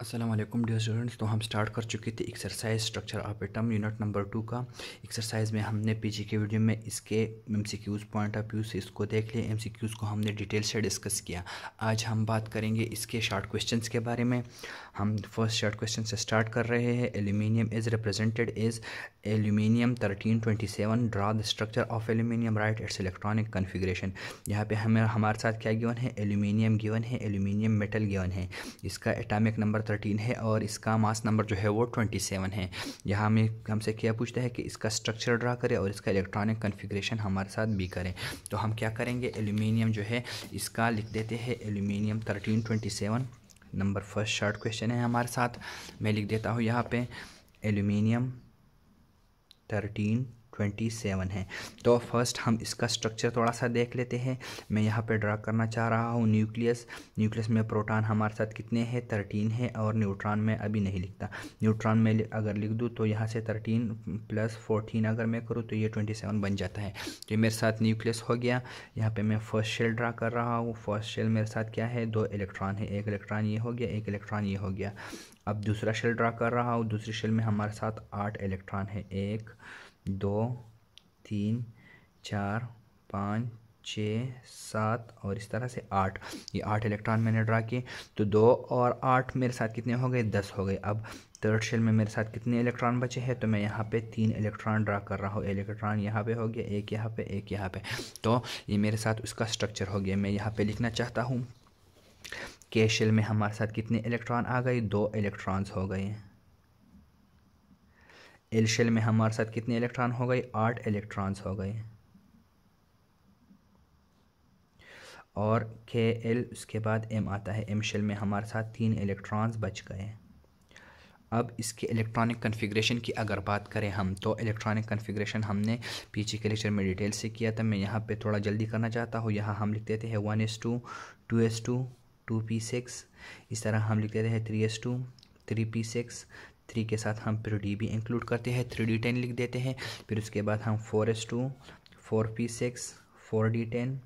Aslam dear students तो हम start कर चुके थे exercise structure of atom unit number two का एक्सरसाइज में हमने पीजी के वीडियो में इसके एमसीक्यूज पॉइंट ऑफ व्यू से इसको देख लिया एमसीक्यूज को हमने डिटेल से डिस्कस किया आज हम बात करेंगे इसके शॉर्ट क्वेश्चंस के बारे में हम फर्स्ट शॉर्ट क्वेश्चन से स्टार्ट कर रहे हैं aluminium is represented as aluminium thirteen twenty seven draw the structure of aluminium right its electronic configuration यहाँ पर हमें हमारे साथ क्या गिवन है एल्यूमिनियम गिवन है एल्यूमिनियम मेटल गिवन है इसका एटामिक नंबर थर्टीन है और इसका मास नंबर जो है वो ट्वेंटी सेवन है यहाँ हमें हमसे क्या पूछता है कि इसका स्ट्रक्चर ड्रा करें और इसका इलेक्ट्रॉनिक कन्फिग्रेशन हमारे साथ भी करें तो हम क्या करेंगे एल्यूमिनियम जो है इसका लिख देते हैं aluminium thirteen twenty seven number first short question है हमारे साथ मैं लिख देता हूँ यहाँ पर एल्यूमिनियम थर्टीन ट्वेंटी सेवन है तो फर्स्ट हम इसका स्ट्रक्चर थोड़ा सा देख लेते हैं मैं यहाँ पे ड्रा करना चाह रहा हूँ न्यूक्लियस न्यूक्लियस में प्रोटॉन हमारे साथ कितने हैं थर्टीन है और न्यूट्रॉन में अभी नहीं लिखता न्यूट्रॉन में अगर लिख दूँ तो यहाँ से थर्टीन प्लस फोर्टीन अगर मैं करूँ तो ये ट्वेंटी सेवन बन जाता है तो मेरे साथ न्यूक्लियस हो गया यहाँ पर मैं फर्स्ट शेल ड्रा कर रहा हूँ फर्स्ट शेल मेरे साथ क्या है दो इलेक्ट्रॉन है एक इलेक्ट्रॉन ये हो गया एक इलेक्ट्रॉन ये हो गया अब दूसरा शेल ड्रा कर रहा हूँ दूसरी शेल में हमारे साथ आठ इलेक्ट्रॉन है एक दो तीन चार पाँच छः सात और इस तरह से आठ ये आठ इलेक्ट्रॉन मैंने ड्रा किए तो दो और आठ मेरे साथ कितने हो गए दस हो गए अब थर्ड शेल में मेरे साथ कितने इलेक्ट्रॉन बचे हैं तो मैं यहाँ पे तीन इलेक्ट्रॉन ड्रा कर रहा हूँ इलेक्ट्रॉन यहाँ पे हो गया एक यहाँ पे एक यहाँ पे तो ये मेरे साथ उसका स्ट्रक्चर हो गया मैं यहाँ पर लिखना चाहता हूँ के शेल में हमारे साथ कितने इलेक्ट्रॉन आ गए दो इलेक्ट्रॉन्स हो गए एल शेल में हमारे साथ कितने इलेक्ट्रॉन हो गए आठ इलेक्ट्रॉन्स हो गए और के एल उसके बाद एम आता है एम शेल में हमारे साथ तीन इलेक्ट्रॉन्स बच गए अब इसके इलेक्ट्रॉनिक कन्फिग्रेशन की अगर बात करें हम तो इलेक्ट्रॉनिक कन्फिग्रेशन हमने पीछे के लेक्चर में डिटेल से किया था मैं यहाँ पे थोड़ा जल्दी करना चाहता हूँ यहाँ हम लिख देते हैं one s two two s two two p six इस तरह हम लिख देते हैं three s two three p six three के साथ हम डी भी इंक्लूड करते हैं थ्री डी टेन लिख देते हैं फिर उसके बाद हम four s two four p six four d ten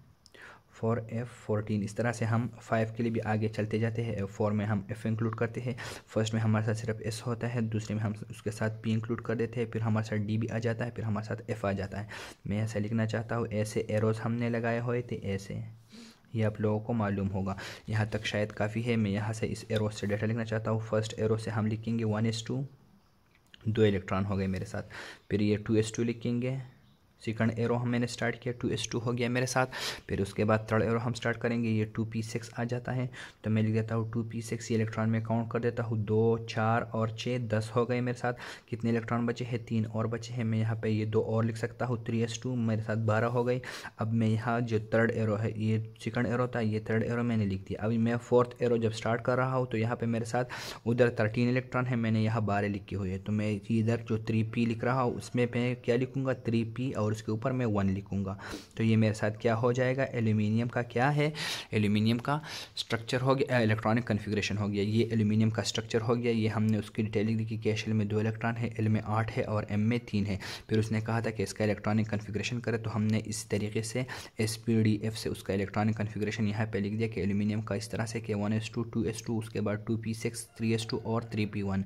four f fourteen इस तरह से हम फाइव के लिए भी आगे चलते जाते हैं एफ फोर में हम एफ इंक्लूड करते हैं फर्स्ट में हमारे साथ सिर्फ एस होता है दूसरे में हम उसके साथ पी इंक्लूड कर देते हैं फिर हमारे साथ डी भी आ जाता है फिर हमारे साथ एफ आ जाता है मैं ऐसा लिखना चाहता हूँ ऐसे एरोज हमने लगाए हुए थे ऐसे ये आप लोगों को मालूम होगा यहाँ तक शायद काफ़ी है मैं यहाँ से इस एरो से डाटा लिखना चाहता हूँ फर्स्ट एरो से हम लिखेंगे वन एस टू दो इलेक्ट्रॉन हो गए मेरे साथ फिर ये टू एस टू लिखेंगे सेकंड एरो हम मैंने स्टार्ट किया टू एस टू हो गया मेरे साथ फिर उसके बाद थर्ड एरो हम स्टार्ट करेंगे ये टू पी सिक्स आ जाता है तो मैं लिख देता हूँ टू पी सिक्स ये इलेक्ट्रॉन में काउंट कर देता हूँ दो चार और छः दस हो गए मेरे साथ कितने इलेक्ट्रॉन बचे हैं तीन और बचे हैं मैं यहाँ पर ये दो और लिख सकता हूँ थ्री एस टू मेरे साथ बारह हो गई अब मैं यहाँ जो थर्ड एरो है ये सेकंड एरो था ये थर्ड एरो मैंने लिख दिया अभी मैं फोर्थ एरो जब स्टार्ट कर रहा हूँ तो यहाँ पर मेरे साथ उधर थर्टीन इलेक्ट्रॉन है मैंने यहाँ बारह लिखी हुई है तो मैं इधर जो थ्री पी लिख रहा हूँ उसमें मैं क्या लिखूँगा थ्री पी और और उसके ऊपर मैं वन लिखूँगा तो ये मेरे साथ क्या हो जाएगा एल्यूमिनियम का क्या है एल्यूमिनियम का स्ट्रक्चर हो गया इलेक्ट्रॉनिक कन्फिग्रेशन हो गया ये एल्यूमिनियम का स्ट्रक्चर हो गया ये हमने उसकी डिटेलिंग दी कि एल में दो इलेक्ट्रॉन है एल में आठ है और एम में तीन है फिर उसने कहा था कि इसका इलेक्ट्रॉनिक कन्फिग्रेशन करें तो हमने इस तरीके से एस पी डी एफ से उसका इलेक्ट्रॉनिक कन्फिग्रेशन यहाँ पर लिख दिया कि एल्यूमिनियम का इस तरह से कि one s two two s two उसके बाद two p six three s two और three p one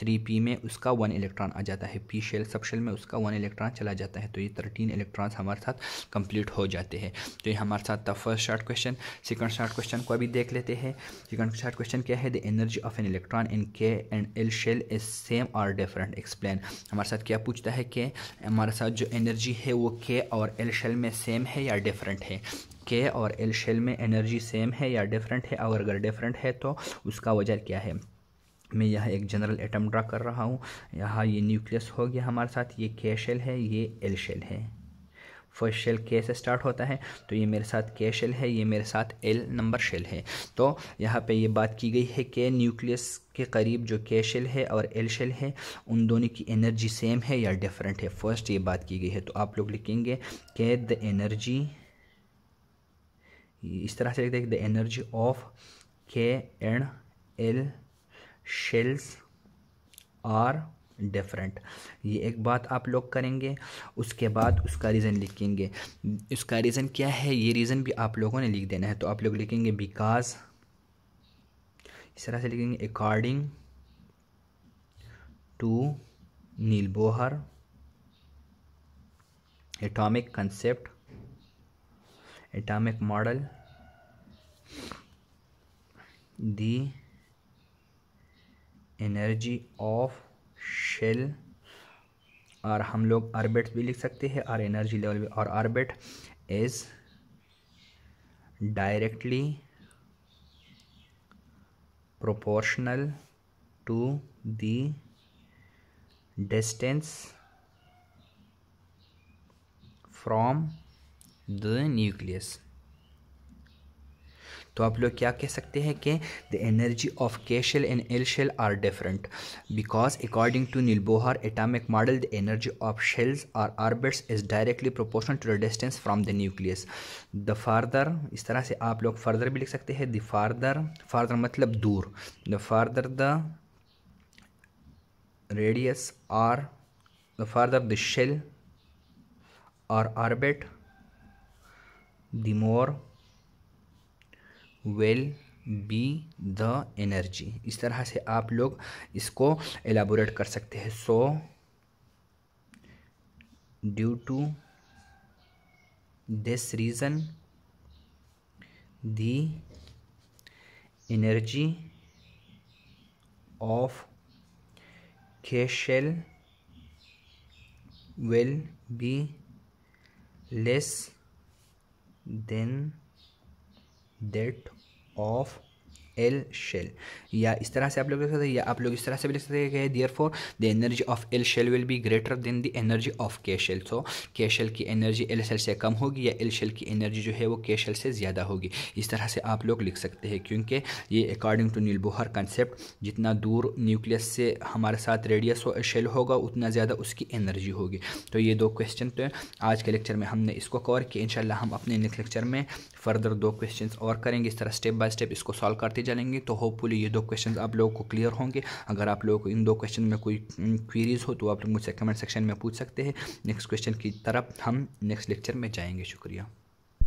three p में उसका वन इलेक्ट्रॉन आ जाता है पी शेल सब शेल में उसका वन इलेक्ट्रॉन चला जाता है तो ये 13 इलेक्ट्रॉन्स हमारे साथ कंप्लीट हो जाते हैं तो ये हमारे साथ था first short question second short question को अभी देख लेते हैं सेकंड शार्ट क्वेश्चन क्या है the energy of an electron in K and L shell is same और डिफरेंट एक्सप्लेन हमारे साथ क्या पूछता है कि हमारे साथ जो एनर्जी है वो के और एल शेल में सेम है या डिफरेंट है के और एल शेल में एनर्जी सेम है या डिफरेंट है और अगर डिफरेंट है तो उसका वजह क्या है मैं यहाँ एक जनरल एटम ड्रा कर रहा हूँ यहाँ ये न्यूक्लियस हो गया हमारे साथ ये के शेल है ये एल शेल है फर्स्ट शेल के से स्टार्ट होता है तो ये मेरे साथ के शेल है ये मेरे साथ एल नंबर शेल है तो यहाँ पे ये बात की गई है कि न्यूक्लियस के करीब जो के शेल है और एल शेल है उन दोनों की एनर्जी सेम है या डिफरेंट है फर्स्ट ये बात की गई है तो आप लोग लिखेंगे के द एनर्जी इस तरह से लिखते हैं the energy of K and L shells are different ये एक बात आप लोग करेंगे उसके बाद उसका रीज़न लिखेंगे उसका रीज़न क्या है ये रीज़न भी आप लोगों ने लिख देना है तो आप लोग लिखेंगे बिकॉज इस तरह से लिखेंगे according to Niels Bohr atomic concept atomic model the energy of shell और हम लोग आर्बिट भी लिख सकते हैं और एनर्जी लेवल भी और orbit is directly proportional to the distance from the nucleus तो आप लोग क्या कह सकते हैं कि the energy of K and L shell are different because according to Niels Bohr atomic model the energy of shells और orbits is directly proportional to the distance from the nucleus the farther इस तरह से आप लोग further भी लिख सकते हैं द फार्दर फार्दर मतलब दूर the farther the radius are the farther the shell और orbit the more will be the energy इस तरह से आप लोग इसको एलाबोरेट कर सकते हैं so due to this reason the energy of K shell will be less than that of L shell या इस तरह से आप लोग लिख सकते हैं या आप लोग इस तरह से भी लिख सकते हैं therefore the energy of L shell will be greater than the energy of K shell so K shell की एनर्जी एल शेल से कम होगी या एल शेल की एनर्जी जो है वो के शेल से ज़्यादा होगी इस तरह से आप लोग लिख सकते हैं क्योंकि ये अकॉर्डिंग टू नीलबोहर कंसेप्ट जितना दूर न्यूक्लियस से हमारे साथ रेडियस शेल होगा उतना ज़्यादा उसकी एनर्जी होगी तो ये दो क्वेश्चन तो आज के लेक्चर में हमने इसको कवर किया इन हम अपने नेक्स्ट लेक्चर में फर्दर दो क्वेश्चन और करेंगे इस तरह स्टेप बाय स्टेप इसको सॉल्व करते करते चलेंगे तो होपफुली ये दो क्वेश्चन आप लोगों को क्लियर होंगे अगर आप लोगों को इन दो क्वेश्चन में कोई क्वेरीज हो तो आप लोग मुझसे कमेंट सेक्शन में पूछ सकते हैं नेक्स्ट क्वेश्चन की तरफ हम नेक्स्ट लेक्चर में जाएंगे शुक्रिया